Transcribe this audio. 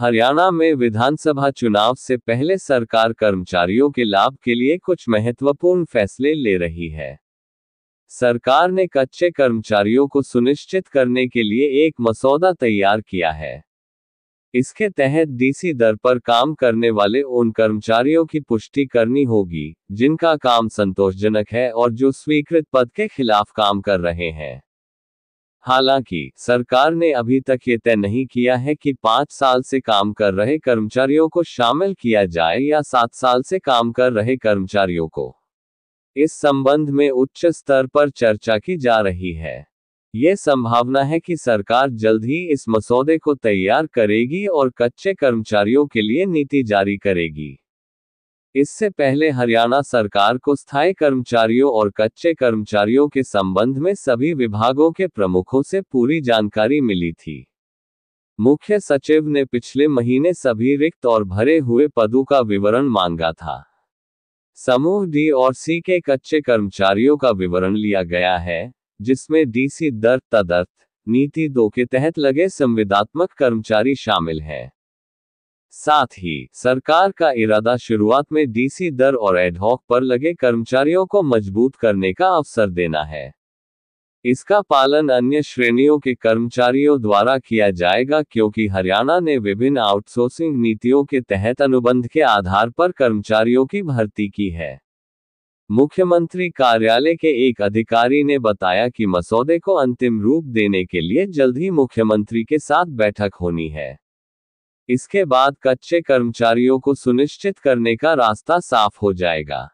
हरियाणा में विधानसभा चुनाव से पहले सरकार कर्मचारियों के लाभ के लिए कुछ महत्वपूर्ण फैसले ले रही है सरकार ने कच्चे कर्मचारियों को सुनिश्चित करने के लिए एक मसौदा तैयार किया है इसके तहत डीसी दर पर काम करने वाले उन कर्मचारियों की पुष्टि करनी होगी जिनका काम संतोषजनक है और जो स्वीकृत पद के खिलाफ काम कर रहे हैं हालांकि सरकार ने अभी तक ये तय नहीं किया है कि पाँच साल से काम कर रहे कर्मचारियों को शामिल किया जाए या सात साल से काम कर रहे कर्मचारियों को इस संबंध में उच्च स्तर पर चर्चा की जा रही है ये संभावना है कि सरकार जल्द ही इस मसौदे को तैयार करेगी और कच्चे कर्मचारियों के लिए नीति जारी करेगी इससे पहले हरियाणा सरकार को स्थायी कर्मचारियों और कच्चे कर्मचारियों के संबंध में सभी विभागों के प्रमुखों से पूरी जानकारी मिली थी मुख्य सचिव ने पिछले महीने सभी रिक्त और भरे हुए पदों का विवरण मांगा था समूह डी और सी के कच्चे कर्मचारियों का विवरण लिया गया है जिसमें डीसी दर तदर्थ नीति दो के तहत लगे संविदात्मक कर्मचारी शामिल हैं साथ ही सरकार का इरादा शुरुआत में डीसी दर और एडहॉक पर लगे कर्मचारियों को मजबूत करने का अवसर देना है इसका पालन अन्य श्रेणियों के कर्मचारियों द्वारा किया जाएगा क्योंकि हरियाणा ने विभिन्न आउटसोर्सिंग नीतियों के तहत अनुबंध के आधार पर कर्मचारियों की भर्ती की है मुख्यमंत्री कार्यालय के एक अधिकारी ने बताया कि मसौदे को अंतिम रूप देने के लिए जल्द ही मुख्यमंत्री के साथ बैठक होनी है इसके बाद कच्चे कर्मचारियों को सुनिश्चित करने का रास्ता साफ हो जाएगा